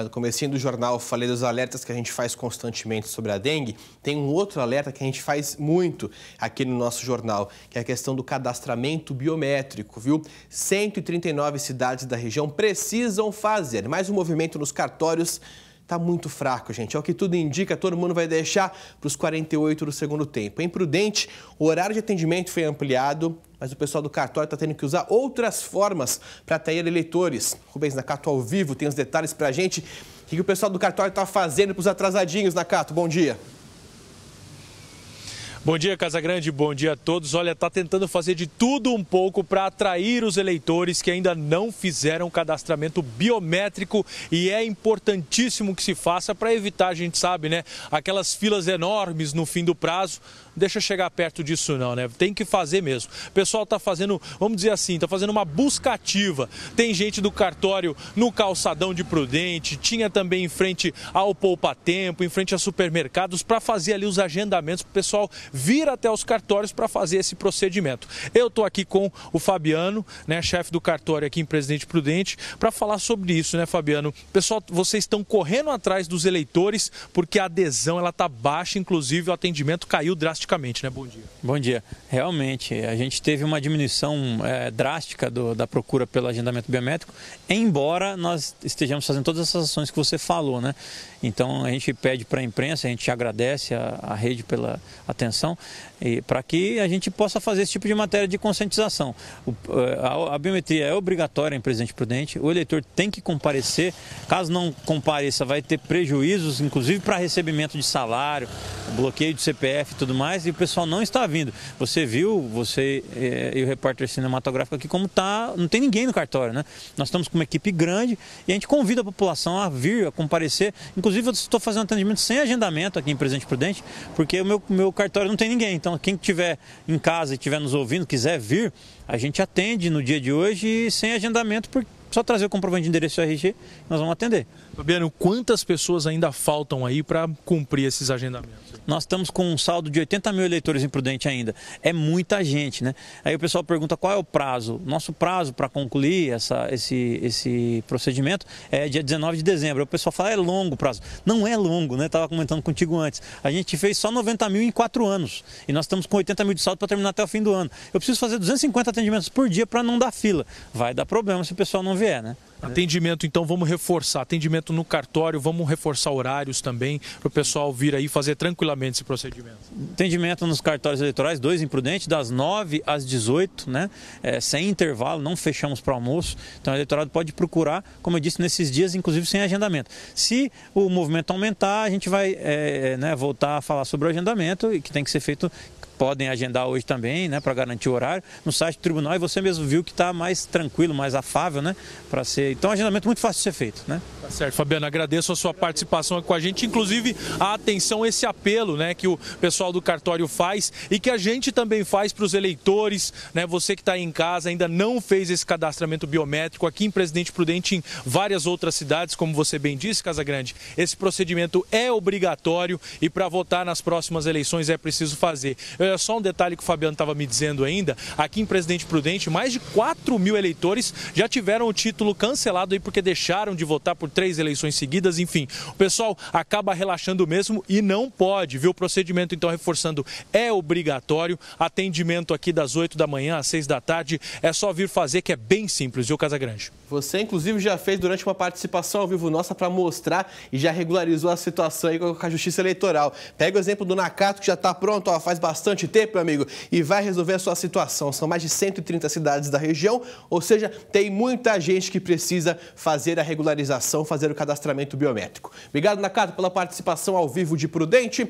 no começo do jornal falei dos alertas que a gente faz constantemente sobre a dengue, tem um outro alerta que a gente faz muito aqui no nosso jornal, que é a questão do cadastramento biométrico, viu? 139 cidades da região precisam fazer mais um movimento nos cartórios está muito fraco, gente. É o que tudo indica, todo mundo vai deixar para os 48 do segundo tempo. é imprudente o horário de atendimento foi ampliado, mas o pessoal do cartório está tendo que usar outras formas para atrair eleitores. Rubens Nakato ao vivo tem os detalhes para a gente. O que, o pessoal do cartório está fazendo para os atrasadinhos, Nakato? Bom dia. Bom dia, Casa Grande, Bom dia a todos. Olha, está tentando fazer de tudo um pouco para atrair os eleitores que ainda não fizeram cadastramento biométrico e é importantíssimo que se faça para evitar, a gente sabe, né, aquelas filas enormes no fim do prazo. Deixa chegar perto disso não, né? Tem que fazer mesmo. O pessoal está fazendo, vamos dizer assim, está fazendo uma busca ativa. Tem gente do cartório no calçadão de Prudente, tinha também em frente ao Poupa Tempo, em frente a supermercados para fazer ali os agendamentos para o pessoal vir até os cartórios para fazer esse procedimento. Eu estou aqui com o Fabiano, né, chefe do cartório aqui em Presidente Prudente, para falar sobre isso, né, Fabiano? Pessoal, vocês estão correndo atrás dos eleitores porque a adesão ela está baixa, inclusive o atendimento caiu drasticamente, né? Bom dia. Bom dia. Realmente, a gente teve uma diminuição é, drástica do, da procura pelo agendamento biométrico, embora nós estejamos fazendo todas essas ações que você falou, né? Então a gente pede para a imprensa, a gente agradece a, a rede pela atenção população para que a gente possa fazer esse tipo de matéria de conscientização. Eh, a, a, biometria é obrigatória em Presidente Prudente, o eleitor tem que comparecer, caso não compareça vai ter prejuízos, inclusive para recebimento de salário, bloqueio de CPF e tudo mais, e o pessoal não está vindo. Você viu, você é, e o repórter cinematográfico aqui, como tá, não tem ninguém no cartório, né? Nós estamos com uma equipe grande e a gente convida a população a vir, a comparecer. Inclusive, eu estou fazendo atendimento sem agendamento aqui em Presidente Prudente, porque o meu, meu cartório não tem ninguém. Então, quem estiver em casa e estiver nos ouvindo, quiser vir, a gente atende no dia de hoje sem agendamento, só trazer o comprovante de endereço RG, nós vamos atender. Fabiano, quantas pessoas ainda faltam aí para cumprir esses agendamentos? Nós estamos com um saldo de 80 mil eleitores imprudentes ainda. É muita gente, né? Aí o pessoal pergunta qual é o prazo. Nosso prazo para concluir essa, esse, esse procedimento é dia 19 de dezembro. Aí o pessoal fala, é longo o prazo. Não é longo, né? Estava comentando contigo antes. A gente fez só 90 mil em 4 anos. E nós estamos com 80 mil de saldo para terminar até o fim do ano. Eu preciso fazer 250 atendimentos por dia para não dar fila. Vai dar problema se o pessoal não vier, né? É. Atendimento, então, vamos reforçar. Atendimento no cartório, vamos reforçar horários também, para o pessoal vir aí fazer tranquilamente esse procedimento. Atendimento nos cartórios eleitorais, dois imprudentes, das 9 às 18, né? É, sem intervalo, não fechamos para almoço. Então, o eleitorado pode procurar, como eu disse, nesses dias, inclusive sem agendamento. Se o movimento aumentar, a gente vai é, é né, voltar a falar sobre o agendamento, que tem que ser feito podem agendar hoje também, né, para garantir o horário, no site do tribunal e você mesmo viu que está mais tranquilo, mais afável, né, para ser. Então, agendamento muito fácil de ser feito, né? Tá certo, Fabiano, agradeço a sua participação aqui com a gente, inclusive a atenção esse apelo, né, que o pessoal do cartório faz e que a gente também faz para os eleitores, né, você que está em casa ainda não fez esse cadastramento biométrico aqui em Presidente Prudente, em várias outras cidades, como você bem disse, Casa Grande, esse procedimento é obrigatório e para votar nas próximas eleições é preciso fazer. Eu eh, olha só um detalhe que o Fabiano estava me dizendo ainda, aqui em Presidente Prudente, mais de 4 mil eleitores já tiveram o título cancelado aí porque deixaram de votar por três eleições seguidas, enfim. O pessoal acaba relaxando mesmo e não pode, viu? O procedimento, então, reforçando, é obrigatório. Atendimento aqui das 8 da manhã às 6 da tarde. É só vir fazer, que é bem simples, viu, Casagrande? Você, inclusive, já fez durante uma participação ao vivo nossa para mostrar e já regularizou a situação aí com a Justiça Eleitoral. Pega o exemplo do Nakato, que já está pronto, ó, faz bastante bastante tempo, meu amigo, e vai resolver a sua situação. São mais de 130 cidades da região, ou seja, tem muita gente que precisa fazer a regularização, fazer o cadastramento biométrico. Obrigado, Nakata, pela participação ao vivo de Prudente.